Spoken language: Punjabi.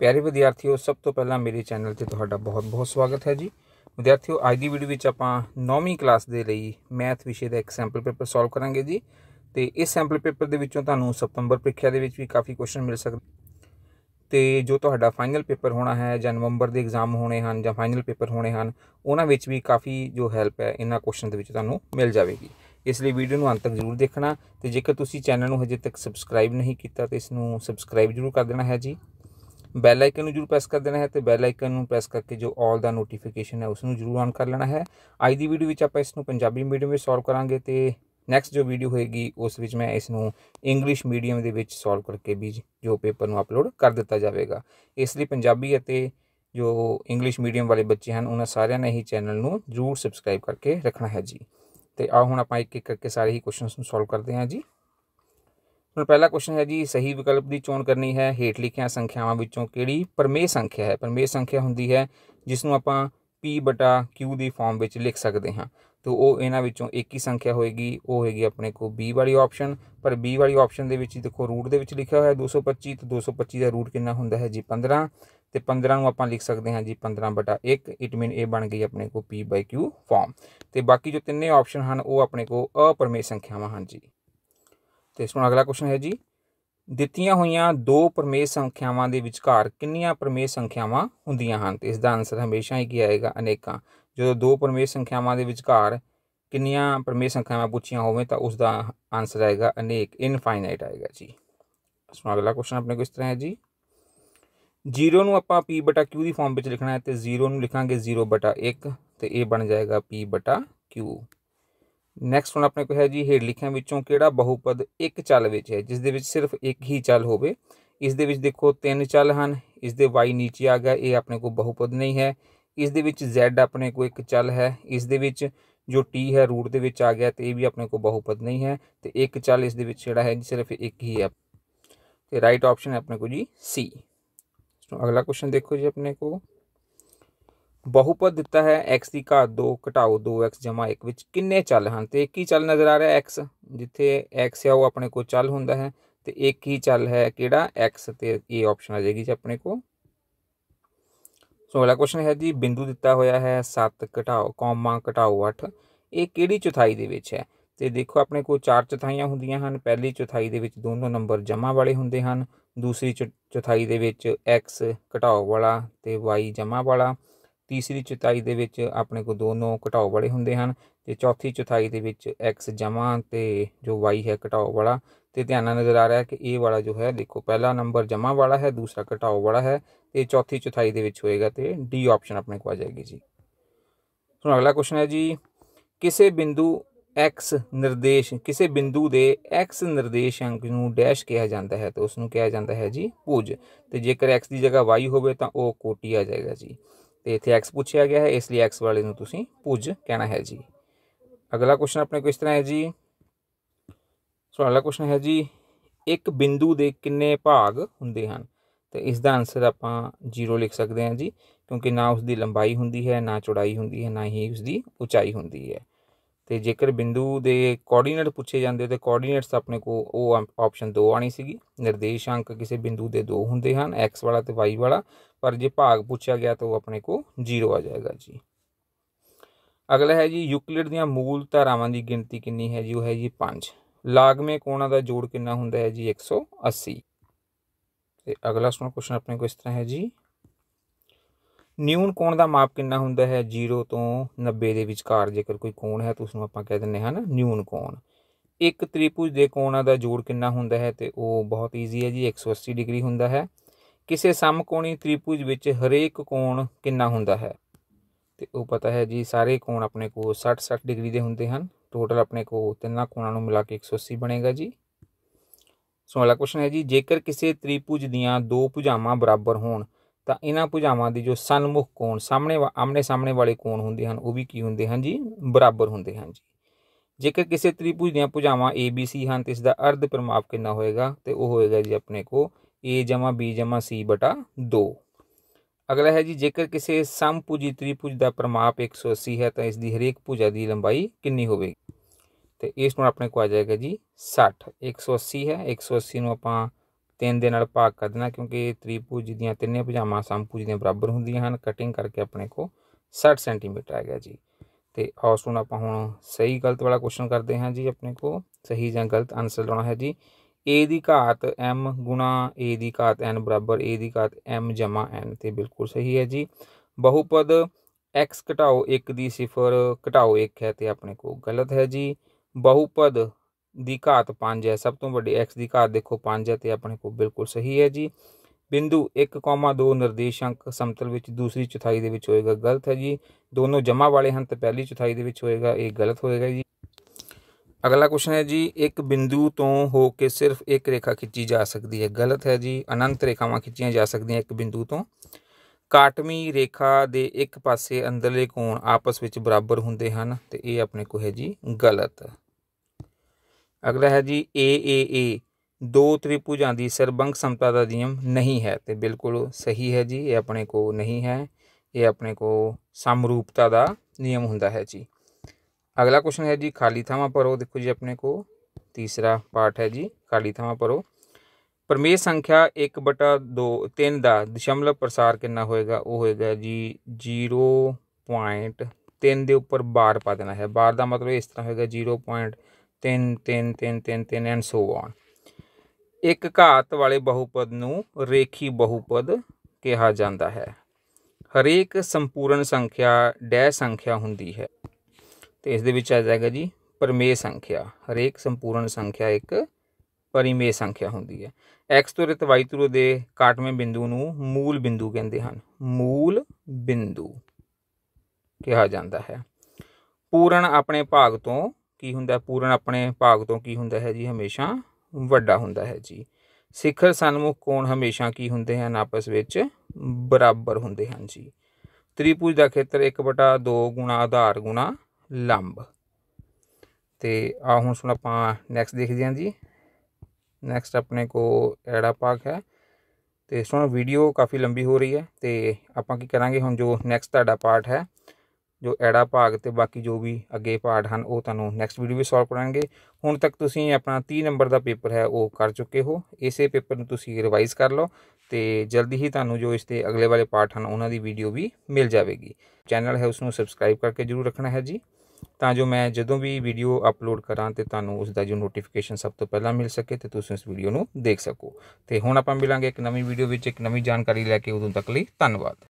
ਪਿਆਰੇ ਵਿਦਿਆਰਥੀਓ ਸਭ ਤੋਂ ਪਹਿਲਾਂ ਮੇਰੇ ਚੈਨਲ ਤੇ ਤੁਹਾਡਾ ਬਹੁਤ-ਬਹੁਤ ਸਵਾਗਤ ਹੈ ਜੀ ਵਿਦਿਆਰਥੀਓ ਅੱਜ ਦੀ ਵੀਡੀਓ ਵਿੱਚ ਆਪਾਂ 9ਵੀਂ ਕਲਾਸ ਦੇ ਲਈ ਮੈਥ ਵਿਸ਼ੇ ਦਾ ਇੱਕ ਸੈਂਪਲ ਪੇਪਰ ਸੋਲਵ ਕਰਾਂਗੇ ਜੀ ਤੇ ਇਸ ਸੈਂਪਲ ਪੇਪਰ ਦੇ ਵਿੱਚੋਂ ਤੁਹਾਨੂੰ ਸਤੰਬਰ ਪ੍ਰੀਖਿਆ ਦੇ ਵਿੱਚ ਵੀ ਕਾਫੀ ਕੁਐਸਚਨ ਮਿਲ ਸਕਦੇ ਤੇ ਜੋ ਤੁਹਾਡਾ ਫਾਈਨਲ ਪੇਪਰ ਹੋਣਾ ਹੈ ਜਾਂ ਨਵੰਬਰ ਦੇ ਐਗਜ਼ਾਮ ਹੋਣੇ ਹਨ ਜਾਂ ਫਾਈਨਲ ਪੇਪਰ ਹੋਣੇ ਹਨ ਉਹਨਾਂ ਵਿੱਚ ਵੀ ਕਾਫੀ ਜੋ ਹੈਲਪ ਹੈ ਇਹਨਾਂ ਕੁਐਸਚਨ ਦੇ ਵਿੱਚ ਤੁਹਾਨੂੰ ਮਿਲ ਜਾਵੇਗੀ ਇਸ ਲਈ ਵੀਡੀਓ ਨੂੰ ਅੰਤ ਤੱਕ ਜ਼ਰੂਰ ਦੇਖਣਾ ਤੇ ਜੇਕਰ ਤੁਸੀਂ ਚੈਨਲ ਨੂੰ ਹਜੇ ਤੱਕ ਸਬਸਕ੍ਰਾਈਬ ਨਹੀਂ ਕੀਤਾ ਤਾਂ ਇਸ ਨੂੰ ਸਬਸਕ੍ਰਾਈਬ ਜ਼ਰੂਰ ਕਰ ਦੇਣਾ ਹੈ ਜੀ ਬੈਲ ਆਈਕਨ ਨੂੰ ਜਰੂਰ ਪ੍ਰੈਸ ਕਰ ਦੇਣਾ ਹੈ ਤੇ ਬੈਲ ਆਈਕਨ ਨੂੰ ਪ੍ਰੈਸ ਕਰਕੇ ਜੋ ਆਲ ਦਾ ਨੋਟੀਫਿਕੇਸ਼ਨ ਹੈ ਉਸ ਨੂੰ ਜਰੂਰ ਆਨ ਕਰ ਲੈਣਾ ਹੈ ਅੱਜ ਦੀ ਵੀਡੀਓ ਵਿੱਚ ਆਪਾਂ ਇਸ ਨੂੰ ਪੰਜਾਬੀ ਮੀਡੀਅਮ ਵਿੱਚ ਸੋਲਵ ਕਰਾਂਗੇ ਤੇ ਨੈਕਸਟ ਜੋ ਵੀਡੀਓ ਹੋਏਗੀ ਉਸ ਵਿੱਚ ਮੈਂ ਇਸ ਨੂੰ ਇੰਗਲਿਸ਼ ਮੀਡੀਅਮ ਦੇ ਵਿੱਚ ਸੋਲਵ ਕਰਕੇ ਵੀ ਜੋ ਪੇਪਰ ਨੂੰ ਅਪਲੋਡ ਕਰ ਦਿੱਤਾ ਜਾਵੇਗਾ ਇਸ ਲਈ ਪੰਜਾਬੀ ਅਤੇ ਜੋ ਇੰਗਲਿਸ਼ ਮੀਡੀਅਮ ਵਾਲੇ ਬੱਚੇ ਹਨ ਉਹਨਾਂ ਸਾਰਿਆਂ ਨੇ ਹੀ ਚੈਨਲ ਨੂੰ ਜਰੂਰ ਸਬਸਕ੍ਰਾਈਬ ਕਰਕੇ ਰੱਖਣਾ ਹੈ ਜੀ ਤੇ ਆਹ ਹੁਣ ਆਪਾਂ ਇੱਕ ਇੱਕ ਕਰਕੇ ਸਾਰੇ ਹੀ ਕੁਐਸਚਨਸ ਨੂੰ ਸੋਲਵ ਕਰਦੇ ਹਾਂ ਜੀ ਹੁਣ ਪਹਿਲਾ ਕੁਐਸਚਨ ਹੈ ਜੀ ਸਹੀ ਵਿਕਲਪ ਦੀ ਚੋਣ ਕਰਨੀ ਹੈ ਹੇਠ ਲਿਖੀਆਂ ਸੰਖਿਆਵਾਂ ਵਿੱਚੋਂ ਕਿਹੜੀ ਪਰਮੇਯ ਸੰਖਿਆ ਹੈ ਪਰਮੇਯ ਸੰਖਿਆ ਹੁੰਦੀ ਹੈ ਜਿਸ ਨੂੰ ਆਪਾਂ p/q ਦੀ ਫਾਰਮ ਵਿੱਚ ਲਿਖ ਸਕਦੇ ਹਾਂ ਤੋ ਉਹ ਇਹਨਾਂ ਵਿੱਚੋਂ ਇੱਕ ਹੀ ਸੰਖਿਆ ਹੋਏਗੀ ਉਹ ਹੋਏਗੀ ਆਪਣੇ ਕੋ b ਵਾਲੀ ਆਪਸ਼ਨ ਪਰ b ਵਾਲੀ ਆਪਸ਼ਨ ਦੇ ਵਿੱਚ ਦੇਖੋ ਰੂਟ ਦੇ ਵਿੱਚ ਲਿਖਿਆ ਹੋਇਆ 225 ਤੇ 225 ਦਾ ਰੂਟ ਕਿੰਨਾ ਹੁੰਦਾ ਹੈ ਜੀ 15 ਤੇ 15 ਨੂੰ ਆਪਾਂ ਲਿਖ ਸਕਦੇ ਹਾਂ ਜੀ 15/1 ਇਟ ਮੀਨ ਇਹ ਬਣ ਗਈ ਆਪਣੇ ਕੋ p/q ਫਾਰਮ ਤੇ ਬਾਕੀ ਜੋ ਤਿੰਨੇ ਆਪਸ਼ਨ ਹਨ ਉਹ ਆਪਣੇ ਕੋ ਅਪਰਮੇਯ ਸੰਖਿਆਵਾਂ ਹਨ ਜੀ ਤੇ ਸੋ ਅਗਲਾ ਕੁਐਸਚਨ ਹੈ ਜੀ ਦਿੱਤੀਆਂ ਹੋਈਆਂ ਦੋ ਪਰਮੇਸ਼ ਸੰਖਿਆਵਾਂ ਦੇ ਵਿਚਕਾਰ ਕਿੰਨੀਆਂ ਪਰਮੇਸ਼ ਸੰਖਿਆਵਾਂ ਹੁੰਦੀਆਂ ਹਨ ਤੇ ਇਸ ਦਾ ਆਨਸਰ ਹਮੇਸ਼ਾ ਹੀ ਕੀ ਆਏਗਾ ਅਨੇਕਾਂ ਜਦੋਂ ਦੋ ਪਰਮੇਸ਼ ਸੰਖਿਆਵਾਂ ਦੇ ਵਿਚਕਾਰ ਕਿੰਨੀਆਂ ਪਰਮੇਸ਼ ਸੰਖਿਆਵਾਂ ਪੁੱਛੀਆਂ ਹੋਵੇ ਤਾਂ ਉਸ ਦਾ ਆਨਸਰ ਆਏਗਾ ਅਨੇਕ ਇਨਫਾਈਨਾਈਟ ਆਏਗਾ ਜੀ ਸੋ ਅਗਲਾ ਕੁਐਸਚਨ ਆਪਣੇ ਕੋਲ ਇਸ ਤਰ੍ਹਾਂ ਹੈ ਜੀ 0 ਨੂੰ ਆਪਾਂ p q ਦੀ ਫਾਰਮ ਵਿੱਚ ਲਿਖਣਾ ਹੈ ਤੇ 0 ਨੂੰ ਲਿਖਾਂਗੇ 0 1 ਤੇ ਇਹ ਬਣ ਜਾਏਗਾ p q ਨੈਕਸਟ ਹੁਣ ਆਪਣੇ ਕੋਲ ਹੈ ਜੀ ਹੇਠ ਲਿਖਿਆਂ ਵਿੱਚੋਂ ਕਿਹੜਾ ਬਹੁਪਦ ਇੱਕ ਚੱਲ ਵਿੱਚ ਹੈ ਜਿਸ ਦੇ ਵਿੱਚ ਸਿਰਫ ਇੱਕ ਹੀ ਚੱਲ ਹੋਵੇ ਇਸ ਦੇ ਵਿੱਚ ਦੇਖੋ ਤਿੰਨ ਚੱਲ ਹਨ ਇਸ ਦੇ y ਨੀਚੇ ਆ ਗਿਆ ਇਹ ਆਪਣੇ ਕੋਲ ਬਹੁਪਦ ਨਹੀਂ ਹੈ ਇਸ ਦੇ ਵਿੱਚ z ਆਪਣੇ ਕੋਲ ਇੱਕ ਚੱਲ ਹੈ ਇਸ ਦੇ ਵਿੱਚ ਜੋ t ਹੈ ਰੂਟ ਦੇ ਵਿੱਚ ਆ ਗਿਆ ਤੇ ਇਹ ਵੀ ਆਪਣੇ ਕੋਲ ਬਹੁਪਦ ਨਹੀਂ ਹੈ ਤੇ ਇੱਕ ਚੱਲ ਇਸ ਦੇ ਵਿੱਚ ਜਿਹੜਾ ਹੈ ਜੀ ਸਿਰਫ ਇੱਕ ਹੀ ਹੈ ਤੇ ਰਾਈਟ ਆਪਸ਼ਨ ਹੈ ਆਪਣੇ ਕੋਲ ਜੀ ਸੀ ਅਗਲਾ ਕੁਐਸਚਨ ਦੇਖੋ ਜੀ ਆਪਣੇ ਕੋਲ ਬਹੁਪਦ ਦਿੱਤਾ ਹੈ x ਦੀ ਘਾਤ 2 ਘਟਾਓ 2x 1 ਵਿੱਚ ਕਿੰਨੇ ਚੱਲ ਹਨ ਤੇ ਇੱਕ ਹੀ ਚੱਲ ਨਜ਼ਰ ਆ ਰਿਹਾ x ਜਿੱਥੇ x ਹੈ ਉਹ ਆਪਣੇ ਕੋਲ ਚੱਲ ਹੁੰਦਾ ਹੈ ਤੇ ਇੱਕ ਹੀ ਚੱਲ ਹੈ ਕਿਹੜਾ x ਤੇ ਇਹ ਆਪਸ਼ਨ ਆ ਜਾਏਗੀ ਜੀ ਆਪਣੇ ਕੋਲ ਸੋ ਅਗਲਾ ਕੁਐਸਚਨ ਹੈ ਜੀ ਬਿੰਦੂ ਦਿੱਤਾ ਹੋਇਆ ਹੈ 7 ਘਟਾਓ ਕੌਮਾ ਘਟਾਓ 8 ਇਹ ਕਿਹੜੀ ਚੌਥਾਈ ਦੇ ਵਿੱਚ ਹੈ ਤੇ ਦੇਖੋ ਆਪਣੇ ਕੋਲ ਚਾਰ ਚੌਥਾਈਆਂ ਹੁੰਦੀਆਂ ਹਨ ਪਹਿਲੀ ਚੌਥਾਈ ਦੇ ਵਿੱਚ ਦੋਨੋਂ ਨੰਬਰ ਜਮਾ ਵਾਲੇ ਹੁੰਦੇ ਹਨ ਦੂਸਰੀ ਚੌਥਾਈ ਦੇ ਵਿੱਚ x ਘਟਾਓ ਵਾਲਾ ਤੇ y ਜਮਾ ਵਾਲਾ ਤੀਸਰੀ ਚੌਥਾਈ ਦੇ ਵਿੱਚ ਆਪਣੇ ਕੋਲ ਦੋਨੋਂ ਘਟਾਓ ਵਾਲੇ ਹੁੰਦੇ ਹਨ ਤੇ ਚੌਥੀ ਚੌਥਾਈ ਦੇ ਵਿੱਚ x ਜਮਾ ਤੇ ਜੋ y ਹੈ ਘਟਾਓ ਵਾਲਾ ਤੇ ਧਿਆਨ ਨਾਲ ਨਜ਼ਰ ਆ ਰਿਹਾ ਕਿ ਇਹ ਵਾਲਾ ਜੋ ਹੈ ਦੇਖੋ ਪਹਿਲਾ ਨੰਬਰ ਜਮਾ ਵਾਲਾ ਹੈ ਦੂਸਰਾ ਘਟਾਓ ਵਾਲਾ ਹੈ ਤੇ ਚੌਥੀ ਚੌਥਾਈ ਦੇ ਵਿੱਚ ਹੋਏਗਾ ਤੇ d ਆਪਸ਼ਨ ਆਪਣੇ ਕੋਲ ਆ ਜਾਏਗੀ ਜੀ ਹੁਣ ਅਗਲਾ ਕੁਐਸਚਨ ਹੈ ਜੀ ਕਿਸੇ ਬਿੰਦੂ x ਨਿਰਦੇਸ਼ ਕਿਸੇ ਬਿੰਦੂ ਦੇ x ਨਿਰਦੇਸ਼ ਅੰਕ ਨੂੰ ਡੈਸ਼ ਕਿਹਾ ਜਾਂਦਾ ਹੈ ਤਾਂ ਉਸ ਨੂੰ ਕਿਹਾ ਜਾਂਦਾ ਹੈ ਜੀ ਭੁਜ ਤੇ ਜੇਕਰ x ਦੀ ਜਗ੍ਹਾ y ਹੋਵੇ ਤਾਂ ਉਹ ਕੋਟੀ ਆ ਜਾਏਗਾ ਜੀ ਤੇ ਇੱਥੇ x ਪੁੱਛਿਆ ਗਿਆ ਹੈ ਇਸ ਲਈ x ਵਾਲੇ ਨੂੰ ਤੁਸੀਂ ਪੁੱਜ ਕਹਿਣਾ ਹੈ ਜੀ ਅਗਲਾ ਕੁਐਸਚਨ ਆਪਣੇ ਕੋਲ ਇਸ ਤਰ੍ਹਾਂ ਹੈ ਜੀ ਸੋ ਅਗਲਾ ਕੁਐਸਚਨ ਹੈ ਜੀ ਇੱਕ ਬਿੰਦੂ ਦੇ ਕਿੰਨੇ ਭਾਗ ਹੁੰਦੇ ਹਨ ਤੇ ਇਸ ਦਾ ਆਨਸਰ ਆਪਾਂ 0 ਲਿਖ ਸਕਦੇ ਹਾਂ ਜੀ ਕਿਉਂਕਿ ਨਾ ਉਸ ਦੀ ਲੰਬਾਈ ਹੁੰਦੀ ਹੈ ਨਾ ਚੌੜਾਈ ਹੁੰਦੀ ਹੈ ਨਾ ਹੀ ਉਸ ਦੀ ਉਚਾਈ ਹੁੰਦੀ ਹੈ ਤੇ ਜੇਕਰ ਬਿੰਦੂ ਦੇ ਕੋਆਰਡੀਨੇਟ ਪੁੱਛੇ ਜਾਂਦੇ ਤੇ ਕੋਆਰਡੀਨੇਟਸ ਆਪਣੇ ਕੋ ਉਹ ਆਪਸ਼ਨ 2 ਆਣੀ ਸੀਗੀ ਨਿਰਦੇਸ਼ਾਂਕ ਕਿਸੇ ਬਿੰਦੂ ਦੇ ਦੋ ਹੁੰਦੇ ਹਨ x ਵਾਲਾ ਤੇ y ਵਾਲਾ ਪਰ ਜੇ ਭਾਗ ਪੁੱਛਿਆ ਗਿਆ ਤਾਂ ਉਹ ਆਪਣੇ ਕੋ 0 ਆ ਜਾਏਗਾ ਜੀ ਅਗਲਾ ਹੈ ਜੀ ਯੂਕਲਿਡ ਦੀਆਂ ਮੂਲ ਧਾਰਾਵਾਂ ਦੀ ਗਿਣਤੀ ਕਿੰਨੀ ਹੈ ਜੀ ਉਹ ਹੈ ਜੀ 5 ਲਾਗਮੇ ਕੋਣਾਂ ਦਾ ਜੋੜ ਕਿੰਨਾ ਹੁੰਦਾ ਹੈ ਜੀ 180 ਤੇ ਅਗਲਾ ਸਵਾਲ ਕੁਐਸਚਨ ਆਪਣੇ ਕੋ ਇਸ ਤਰ੍ਹਾਂ ਹੈ ਜੀ ਨਿਊਨ ਕੋਣ ਦਾ ਮਾਪ ਕਿੰਨਾ ਹੁੰਦਾ ਹੈ 0 ਤੋਂ 90 ਦੇ ਵਿਚਕਾਰ ਜੇਕਰ ਕੋਈ ਕੋਣ ਹੈ ਤਾਂ ਉਸ ਨੂੰ ਆਪਾਂ ਕਹਿ ਦਿੰਦੇ ਹਾਂ ਨਾ ਨਿਊਨ ਕੋਣ ਇੱਕ ਤ੍ਰਿਭੁਜ ਦੇ ਕੋਣਾਂ ਦਾ ਜੋੜ ਕਿੰਨਾ ਹੁੰਦਾ ਹੈ ਤੇ ਉਹ ਬਹੁਤ ਈਜ਼ੀ ਹੈ ਜੀ 180 ਡਿਗਰੀ ਹੁੰਦਾ ਹੈ ਕਿਸੇ ਸਮਕੋਣੀ ਤ੍ਰਿਭੁਜ ਵਿੱਚ ਹਰੇਕ ਕੋਣ ਕਿੰਨਾ ਹੁੰਦਾ ਹੈ ਤੇ ਉਹ ਪਤਾ ਹੈ ਜੀ ਸਾਰੇ ਕੋਣ ਆਪਣੇ ਕੋ 60 60 ਡਿਗਰੀ ਦੇ ਹੁੰਦੇ ਹਨ ਟੋਟਲ ਆਪਣੇ ਕੋ ਤਿੰਨਾਂ ਕੋਣਾਂ ਨੂੰ ਮਿਲਾ ਕੇ 180 ਬਣੇਗਾ ਜੀ ਸੋ ਅਗਲਾ ਕੁਐਸਚਨ ਹੈ ਜੀ ਜੇਕਰ ਕਿਸੇ ਤ੍ਰਿਭੁਜ ਦੀਆਂ ਦੋ ਭੁਜਾਵਾਂ ਬਰਾਬਰ ਹੋਣ ਤਾਂ ਇਹਨਾਂ ਭੁਜਾਵਾਂ ਦੀ ਜੋ ਸਨਮੁਖ ਕੋਣ ਸਾਹਮਣੇ ਆਮਣੇ ਸਾਹਮਣੇ ਵਾਲੇ ਕੋਣ ਹੁੰਦੇ ਹਨ ਉਹ ਵੀ ਕੀ ਹੁੰਦੇ ਹਨ ਜੀ ਬਰਾਬਰ ਹੁੰਦੇ ਹਨ ਜੀ ਜੇਕਰ ਕਿਸੇ ਤ੍ਰਿਭੁਜ ਦੀਆਂ ਭੁਜਾਵਾਂ ABC ਹਨ ਤੇ ਇਸ ਦਾ ਅਰਧ ਪਰਮਾਪ ਕਿੰਨਾ ਹੋਏਗਾ ਤੇ ਉਹ ਹੋਏਗਾ ਜੀ ਆਪਣੇ ਕੋ A B C 2 ਅਗਲਾ ਹੈ ਜੀ ਜੇਕਰ ਕਿਸੇ ਸਮਭੁਜੀ ਤ੍ਰਿਭੁਜ ਦਾ ਪਰਮਾਪ 180 ਹੈ ਤਾਂ ਇਸ ਦੀ ਹਰੇਕ ਭੁਜਾ ਦੀ ਲੰਬਾਈ ਕਿੰਨੀ ਹੋਵੇਗੀ ਤੇ ਇਸ ਨੂੰ ਆਪਣੇ ਕੋ ਆ ਜਾਏਗਾ ਜੀ 60 180 ਹੈ 180 ਨੂੰ ਆਪਾਂ ਤਿੰਨ ਦੇ ਨਾਲ ਭਾਗ ਕਰ ਦੇਣਾ ਕਿਉਂਕਿ ਤ੍ਰਿਭੁਜ ਦੀਆਂ ਤਿੰਨੇ ਭੁਜਾਵਾਂ ਸਮਭੁਜ ਦੇ ਬਰਾਬਰ ਹੁੰਦੀਆਂ ਹਨ ਕਟਿੰਗ ਕਰਕੇ ਆਪਣੇ ਕੋ 60 ਸੈਂਟੀਮੀਟਰ ਆ ਗਿਆ ਜੀ ਤੇ ਆਸ ਨੂੰ ਆਪਾਂ ਹੁਣ ਸਹੀ ਗਲਤ ਵਾਲਾ ਕੁਐਸਚਨ ਕਰਦੇ ਹਾਂ ਜੀ ਆਪਣੇ ਕੋ ਸਹੀ ਜਾਂ ਗਲਤ ਆਨਸਰ ਲਾਉਣਾ ਹੈ ਜੀ a the ਘਾਤ m a the ਘਾਤ n ਬਰਾਬਰ a ਦੀ ਘਾਤ m n ਤੇ ਬਿਲਕੁਲ ਸਹੀ ਹੈ ਜੀ ਬਹੁਪਦ x ਘਟਾਓ 1 ਦੀ ਸਿਫਰ ਘਟਾਓ 1 ਹੈ ਤੇ ਆਪਣੇ ਕੋ ਗਲਤ ਹੈ ਜੀ ਬਹੁਪਦ ਦੀ ਘਾਤ 5 ਹੈ ਸਭ ਤੋਂ ਵੱਡੀ x ਦੀ ਘਾਤ ਦੇਖੋ 5 ਹੈ ਤੇ ਆਪਣੇ ਕੋਲ ਬਿਲਕੁਲ ਸਹੀ ਹੈ ਜੀ ਬਿੰਦੂ 1,2 ਨਿਰਦੇਸ਼ਾਂਕ ਸਮਤਲ ਵਿੱਚ ਦੂਸਰੀ ਚੌਥਾਈ ਦੇ ਵਿੱਚ ਹੋਏਗਾ ਗਲਤ ਹੈ ਜੀ ਦੋਨੋਂ ਜਮਾ ਵਾਲੇ ਹਨ ਤੇ ਪਹਿਲੀ ਚੌਥਾਈ ਦੇ ਵਿੱਚ ਹੋਏਗਾ ਇਹ ਗਲਤ ਹੋਏਗਾ ਜੀ ਅਗਲਾ ਕੁਸ਼ਨ ਹੈ ਜੀ ਇੱਕ ਬਿੰਦੂ ਤੋਂ ਹੋ ਕੇ ਸਿਰਫ ਇੱਕ ਰੇਖਾ ਖਿੱਚੀ ਜਾ ਸਕਦੀ ਹੈ ਗਲਤ ਹੈ ਜੀ ਅਨੰਤ ਰੇਖਾਵਾਂ ਖਿੱਚੀਆਂ ਜਾ ਸਕਦੀਆਂ ਇੱਕ ਬਿੰਦੂ ਤੋਂ ਕਾਟਮੀ ਰੇਖਾ ਦੇ ਇੱਕ ਪਾਸੇ ਅੰਦਰਲੇ ਕੋਣ ਆਪਸ ਵਿੱਚ ਬਰਾਬਰ ਹੁੰਦੇ ਹਨ ਤੇ ਇਹ ਆਪਣੇ ਕੋਹੇ ਜੀ ਗਲਤ अगला है जी ए ए ए दो त्रिभुजा की सरबंक समता का नियम नहीं है तो बिल्कुल सही है जी ये अपने को नहीं है ये अपने को समरूपता का नियम हों जी अगला क्वेश्चन है जी खाली थावान भरो देखो जी अपने को तीसरा पाठ है जी खाली थावान भरो परमेय संख्या एक बटा दो तीन का दशमलव प्रसार किन्ना होएगा वह होएगा जी जीरो पॉइंट तीन के उपर बार पा देना है बार का मतलब इस तरह होगा जीरो पॉइंट ਤਿੰਨ ਤਿੰਨ ਤਿੰਨ ਤਿੰਨ ਤਿੰਨ ਐਂਡ ਸੋ ਔਨ ਇੱਕ ਘਾਤ ਵਾਲੇ ਬਹੁਪਦ ਨੂੰ ਰੇਖੀ ਬਹੁਪਦ ਕਿਹਾ ਜਾਂਦਾ ਹੈ ਹਰੇਕ ਸੰਪੂਰਨ ਸੰਖਿਆ ਡੈ ਸੰਖਿਆ ਹੁੰਦੀ ਹੈ ਤੇ ਇਸ ਦੇ ਵਿੱਚ ਆ ਜਾਏਗਾ ਜੀ ਪਰਮੇ ਸੰਖਿਆ ਹਰੇਕ ਸੰਪੂਰਨ ਸੰਖਿਆ ਇੱਕ ਪਰਿਮੇ ਸੰਖਿਆ ਹੁੰਦੀ ਹੈ x ਤੋਂ ਰਿਤ y ਤੋਂ ਦੇ ਕਾਟਵੇਂ ਬਿੰਦੂ ਨੂੰ ਮੂਲ ਬਿੰਦੂ ਕਹਿੰਦੇ ਹਨ ਮੂਲ ਬਿੰਦੂ ਕਿਹਾ ਜਾਂਦਾ ਹੈ ਪੂਰਨ ਆਪਣੇ ਭਾਗ ਤੋਂ ਕੀ ਹੁੰਦਾ ਪੂਰਨ ਆਪਣੇ ਭਾਗ ਤੋਂ ਕੀ ਹੁੰਦਾ ਹੈ ਜੀ ਹਮੇਸ਼ਾ ਵੱਡਾ ਹੁੰਦਾ ਹੈ ਜੀ ਸਿਖਰ ਸਨਮੁਖ ਕੋਣ ਹਮੇਸ਼ਾ ਕੀ ਹੁੰਦੇ ਹਨ ਆਪਸ ਵਿੱਚ ਬਰਾਬਰ ਹੁੰਦੇ ਹਨ ਜੀ ਤ੍ਰਿਪੂਜ ਦਾ ਖੇਤਰ 1/2 ਗੁਣਾ ਆਧਾਰ ਗੁਣਾ ਲੰਬ ਤੇ ਆ ਹੁਣ ਸੁਣ ਆਪਾਂ ਨੈਕਸਟ ਦੇਖਦੇ ਹਾਂ ਜੀ ਨੈਕਸਟ ਆਪਣੇ ਕੋ ਐੜਾ ਪਾਕ ਹੈ ਤੇ ਸੁਣ ਵੀਡੀਓ ਕਾਫੀ ਲੰਬੀ ਹੋ ਰਹੀ ਹੈ ਤੇ ਆਪਾਂ ਕੀ ਕਰਾਂਗੇ ਹੁਣ ਜੋ ਨੈਕਸਟ ਤੁਹਾਡਾ ਪਾਰਟ ਹੈ ਜੋ ਐੜਾ ਭਾਗ ਤੇ ਬਾਕੀ ਜੋ ਵੀ ਅੱਗੇ ਪਾਰਟ ਹਨ ਉਹ ਤੁਹਾਨੂੰ ਨੈਕਸਟ ਵੀਡੀਓ ਵਿੱਚ ਸੋਲਵ ਕਰਾਂਗੇ ਹੁਣ ਤੱਕ ਤੁਸੀਂ ਆਪਣਾ 30 ਨੰਬਰ ਦਾ ਪੇਪਰ ਹੈ ਉਹ ਕਰ ਚੁੱਕੇ ਹੋ ਇਸੇ ਪੇਪਰ ਨੂੰ ਤੁਸੀਂ ਰਿਵਾਈਜ਼ ਕਰ ਲਓ ਤੇ ਜਲਦੀ ਹੀ ਤੁਹਾਨੂੰ ਜੋ ਇਸ ਦੇ ਅਗਲੇ ਵਾਲੇ ਪਾਰਟ ਹਨ ਉਹਨਾਂ ਦੀ ਵੀਡੀਓ ਵੀ ਮਿਲ ਜਾਵੇਗੀ ਚੈਨਲ ਹੈ ਉਸ ਨੂੰ ਸਬਸਕ੍ਰਾਈਬ ਕਰਕੇ ਜਰੂਰ ਰੱਖਣਾ ਹੈ ਜੀ ਤਾਂ ਜੋ ਮੈਂ ਜਦੋਂ ਵੀ ਵੀਡੀਓ ਅਪਲੋਡ ਕਰਾਂ ਤੇ ਤੁਹਾਨੂੰ ਉਸ ਦਾ ਜੋ ਨੋਟੀਫਿਕੇਸ਼ਨ ਸਭ ਤੋਂ ਪਹਿਲਾਂ ਮਿਲ ਸਕੇ ਤੇ ਤੁਸੀਂ ਉਸ ਵੀਡੀਓ ਨੂੰ ਦੇਖ ਸਕੋ ਤੇ ਹੁਣ ਆਪਾਂ ਮਿਲਾਂਗੇ ਇੱਕ ਨਵੀਂ ਵੀਡੀਓ ਵਿੱਚ ਇੱਕ ਨਵੀਂ ਜਾਣਕਾਰੀ ਲੈ ਕੇ ਉਦੋਂ ਤੱਕ ਲਈ ਧੰਨਵਾਦ